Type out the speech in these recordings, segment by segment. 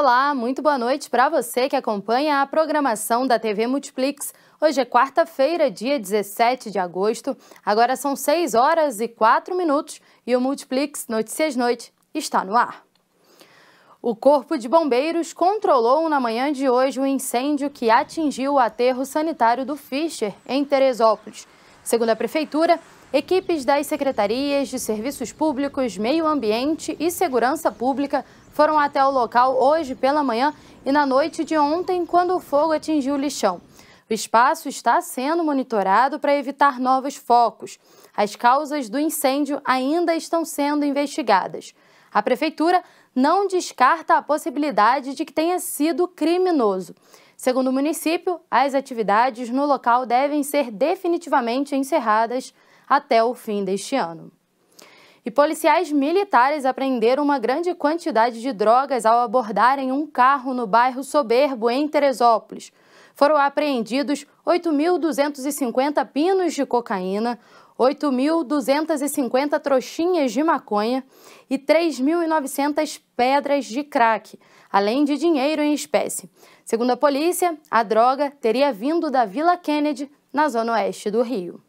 Olá, muito boa noite para você que acompanha a programação da TV Multiplix. Hoje é quarta-feira, dia 17 de agosto. Agora são 6 horas e 4 minutos e o Multiplix Notícias Noite está no ar. O Corpo de Bombeiros controlou na manhã de hoje o incêndio que atingiu o aterro sanitário do Fischer, em Teresópolis. Segundo a Prefeitura, Equipes das secretarias de Serviços Públicos, Meio Ambiente e Segurança Pública foram até o local hoje pela manhã e na noite de ontem, quando o fogo atingiu o lixão. O espaço está sendo monitorado para evitar novos focos. As causas do incêndio ainda estão sendo investigadas. A prefeitura não descarta a possibilidade de que tenha sido criminoso. Segundo o município, as atividades no local devem ser definitivamente encerradas até o fim deste ano. E policiais militares apreenderam uma grande quantidade de drogas ao abordarem um carro no bairro Soberbo, em Teresópolis. Foram apreendidos 8.250 pinos de cocaína, 8.250 trouxinhas de maconha e 3.900 pedras de crack, além de dinheiro em espécie. Segundo a polícia, a droga teria vindo da Vila Kennedy, na zona oeste do Rio.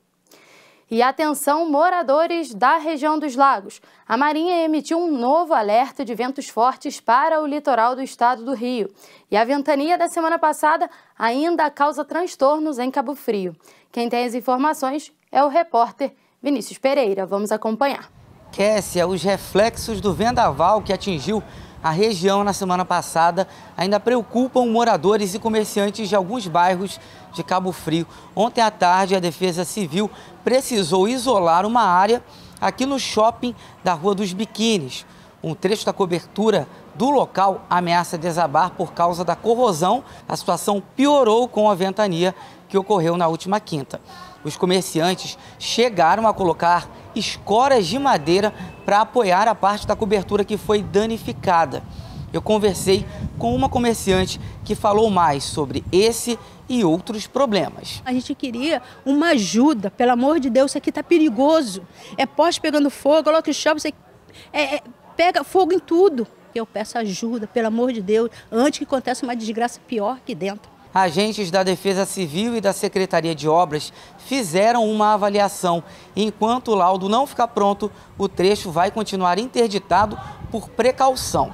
E atenção, moradores da região dos lagos. A Marinha emitiu um novo alerta de ventos fortes para o litoral do estado do Rio. E a ventania da semana passada ainda causa transtornos em Cabo Frio. Quem tem as informações é o repórter Vinícius Pereira. Vamos acompanhar. Kessia, os reflexos do vendaval que atingiu a região na semana passada ainda preocupam moradores e comerciantes de alguns bairros de Cabo Frio. Ontem à tarde, a Defesa Civil precisou isolar uma área aqui no shopping da Rua dos Biquínis. Um trecho da cobertura do local ameaça desabar por causa da corrosão. A situação piorou com a ventania que ocorreu na última quinta. Os comerciantes chegaram a colocar escoras de madeira para apoiar a parte da cobertura que foi danificada. Eu conversei com uma comerciante que falou mais sobre esse e outros problemas. A gente queria uma ajuda, pelo amor de Deus, isso aqui está perigoso. É poste pegando fogo, coloca o chão, é, é, pega fogo em tudo. Eu peço ajuda, pelo amor de Deus, antes que aconteça uma desgraça pior aqui dentro. Agentes da Defesa Civil e da Secretaria de Obras fizeram uma avaliação. Enquanto o laudo não ficar pronto, o trecho vai continuar interditado por precaução.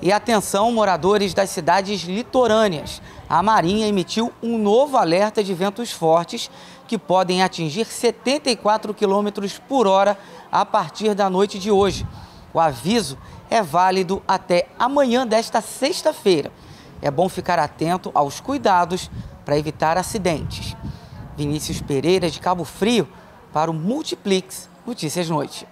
E atenção, moradores das cidades litorâneas. A Marinha emitiu um novo alerta de ventos fortes que podem atingir 74 km por hora a partir da noite de hoje. O aviso é válido até amanhã desta sexta-feira é bom ficar atento aos cuidados para evitar acidentes. Vinícius Pereira, de Cabo Frio, para o Multiplix Notícias Noite.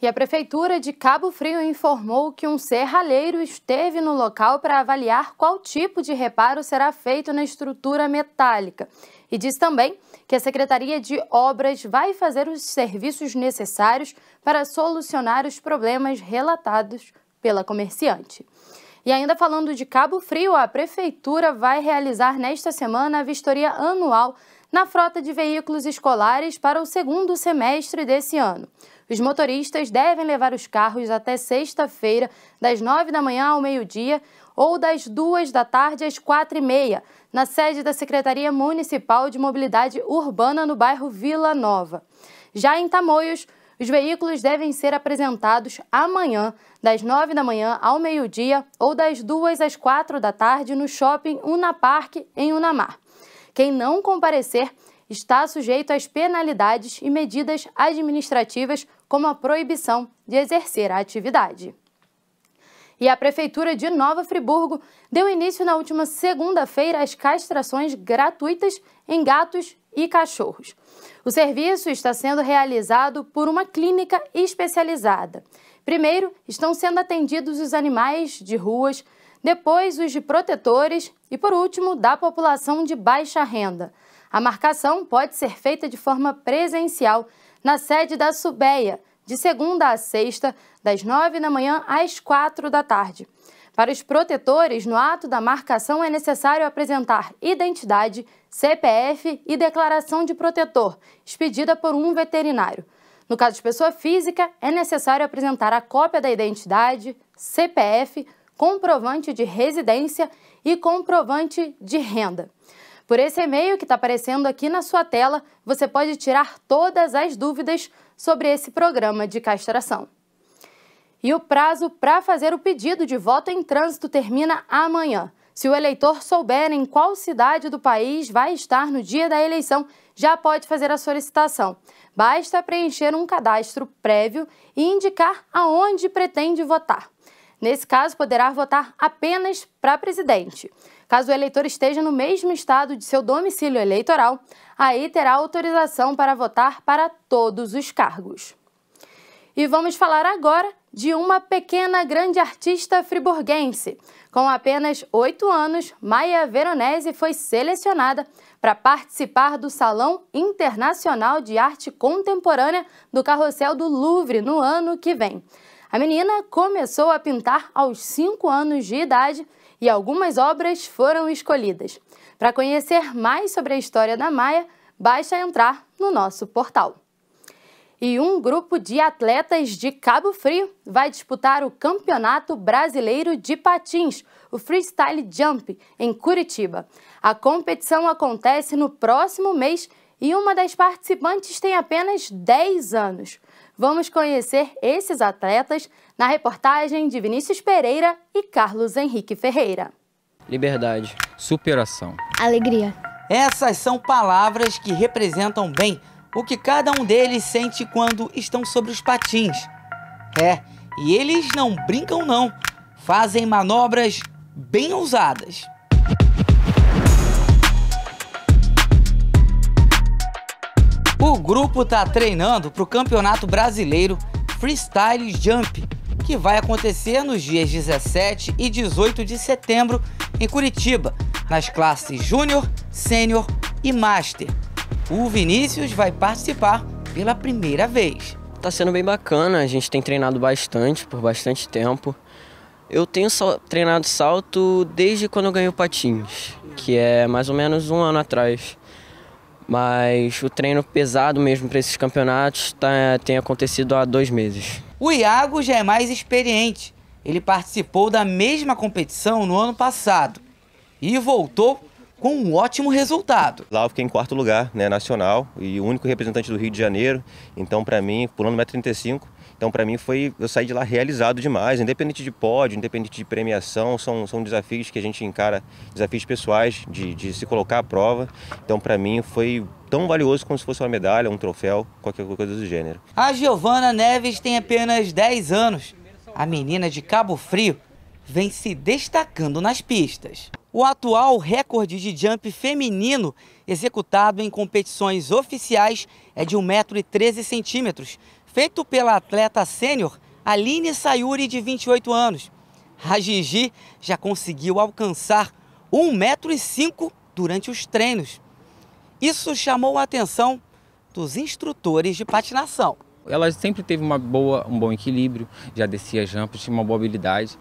E a Prefeitura de Cabo Frio informou que um serralheiro esteve no local para avaliar qual tipo de reparo será feito na estrutura metálica. E diz também que a Secretaria de Obras vai fazer os serviços necessários para solucionar os problemas relatados pela comerciante. E ainda falando de Cabo Frio, a Prefeitura vai realizar nesta semana a vistoria anual na frota de veículos escolares para o segundo semestre desse ano. Os motoristas devem levar os carros até sexta-feira, das nove da manhã ao meio-dia ou das duas da tarde às quatro e meia, na sede da Secretaria Municipal de Mobilidade Urbana no bairro Vila Nova. Já em Tamoios, os veículos devem ser apresentados amanhã, das 9 da manhã ao meio-dia ou das 2 às 4 da tarde no shopping Unapark, em Unamar. Quem não comparecer está sujeito às penalidades e medidas administrativas, como a proibição de exercer a atividade. E a Prefeitura de Nova Friburgo deu início na última segunda-feira às castrações gratuitas em gatos e cachorros. O serviço está sendo realizado por uma clínica especializada. Primeiro, estão sendo atendidos os animais de ruas, depois os de protetores e, por último, da população de baixa renda. A marcação pode ser feita de forma presencial na sede da SUBEA, de segunda a sexta, das nove da manhã às quatro da tarde. Para os protetores, no ato da marcação é necessário apresentar identidade, CPF e declaração de protetor, expedida por um veterinário. No caso de pessoa física, é necessário apresentar a cópia da identidade, CPF, comprovante de residência e comprovante de renda. Por esse e-mail que está aparecendo aqui na sua tela, você pode tirar todas as dúvidas sobre esse programa de castração. E o prazo para fazer o pedido de voto em trânsito termina amanhã. Se o eleitor souber em qual cidade do país vai estar no dia da eleição, já pode fazer a solicitação. Basta preencher um cadastro prévio e indicar aonde pretende votar. Nesse caso, poderá votar apenas para presidente. Caso o eleitor esteja no mesmo estado de seu domicílio eleitoral, aí terá autorização para votar para todos os cargos. E vamos falar agora de uma pequena grande artista friburguense. Com apenas oito anos, Maia Veronese foi selecionada para participar do Salão Internacional de Arte Contemporânea do Carrossel do Louvre no ano que vem. A menina começou a pintar aos cinco anos de idade e algumas obras foram escolhidas. Para conhecer mais sobre a história da Maia, basta entrar no nosso portal. E um grupo de atletas de Cabo Frio vai disputar o Campeonato Brasileiro de Patins, o Freestyle Jump, em Curitiba. A competição acontece no próximo mês e uma das participantes tem apenas 10 anos. Vamos conhecer esses atletas na reportagem de Vinícius Pereira e Carlos Henrique Ferreira. Liberdade, superação, alegria. Essas são palavras que representam bem o que cada um deles sente quando estão sobre os patins. É, e eles não brincam não, fazem manobras bem ousadas. O grupo está treinando para o Campeonato Brasileiro Freestyle Jump, que vai acontecer nos dias 17 e 18 de setembro em Curitiba, nas classes Júnior, Sênior e Master o Vinícius vai participar pela primeira vez. Tá sendo bem bacana, a gente tem treinado bastante por bastante tempo. Eu tenho sal treinado salto desde quando eu ganhei o patins, que é mais ou menos um ano atrás. Mas o treino pesado mesmo para esses campeonatos tá, tem acontecido há dois meses. O Iago já é mais experiente. Ele participou da mesma competição no ano passado e voltou com um ótimo resultado. Lá eu fiquei em quarto lugar, né, nacional, e o único representante do Rio de Janeiro. Então, para mim, pulando 1,35m, então para mim foi, eu saí de lá realizado demais, independente de pódio, independente de premiação, são, são desafios que a gente encara, desafios pessoais, de, de se colocar à prova. Então, para mim, foi tão valioso como se fosse uma medalha, um troféu, qualquer coisa do gênero. A Giovana Neves tem apenas 10 anos. A menina de Cabo Frio vem se destacando nas pistas o atual recorde de jump feminino executado em competições oficiais é de 1,13m, feito pela atleta sênior Aline Sayuri, de 28 anos. A Gigi já conseguiu alcançar 1,05m durante os treinos. Isso chamou a atenção dos instrutores de patinação ela sempre teve uma boa, um bom equilíbrio, já descia jump, tinha uma boa habilidade.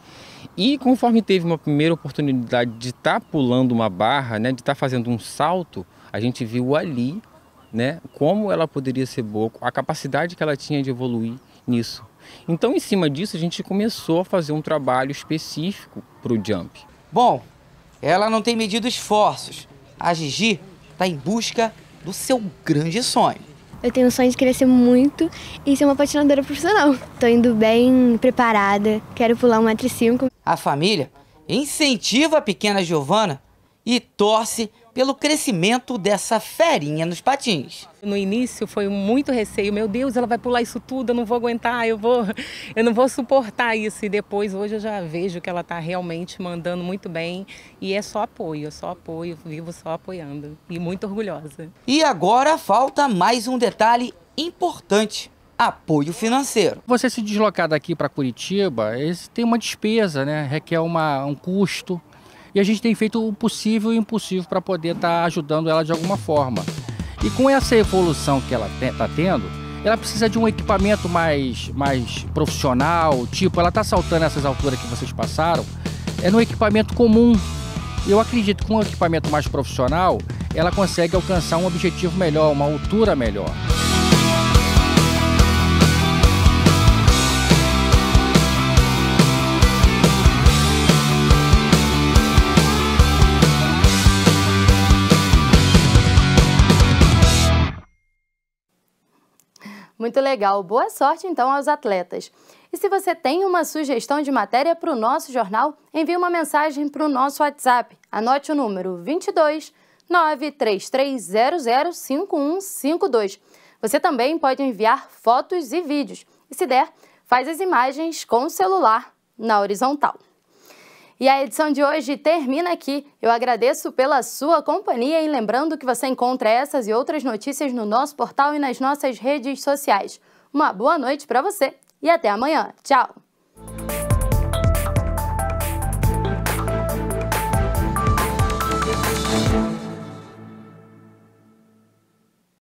E conforme teve uma primeira oportunidade de estar tá pulando uma barra, né, de estar tá fazendo um salto, a gente viu ali né, como ela poderia ser boa, a capacidade que ela tinha de evoluir nisso. Então, em cima disso, a gente começou a fazer um trabalho específico para o jump. Bom, ela não tem medido esforços. A Gigi está em busca do seu grande sonho. Eu tenho o sonho de crescer muito e ser uma patinadora profissional. Estou indo bem preparada, quero pular 1,5m. A família incentiva a pequena Giovana e torce pelo crescimento dessa ferinha nos patins. No início foi muito receio, meu Deus, ela vai pular isso tudo, eu não vou aguentar, eu vou, eu não vou suportar isso. E depois hoje eu já vejo que ela está realmente mandando muito bem e é só apoio, é só apoio, vivo só apoiando e muito orgulhosa. E agora falta mais um detalhe importante apoio financeiro. Você se deslocar daqui para Curitiba, tem uma despesa, né? Requer uma, um custo e a gente tem feito o possível e o impossível para poder estar tá ajudando ela de alguma forma. E com essa evolução que ela está tendo, ela precisa de um equipamento mais, mais profissional, tipo, ela está saltando essas alturas que vocês passaram, é no equipamento comum. Eu acredito que com um equipamento mais profissional, ela consegue alcançar um objetivo melhor, uma altura melhor. Muito legal. Boa sorte então aos atletas. E se você tem uma sugestão de matéria para o nosso jornal, envie uma mensagem para o nosso WhatsApp. Anote o número 22 933005152. Você também pode enviar fotos e vídeos. E se der, faz as imagens com o celular na horizontal. E a edição de hoje termina aqui. Eu agradeço pela sua companhia e lembrando que você encontra essas e outras notícias no nosso portal e nas nossas redes sociais. Uma boa noite para você e até amanhã. Tchau!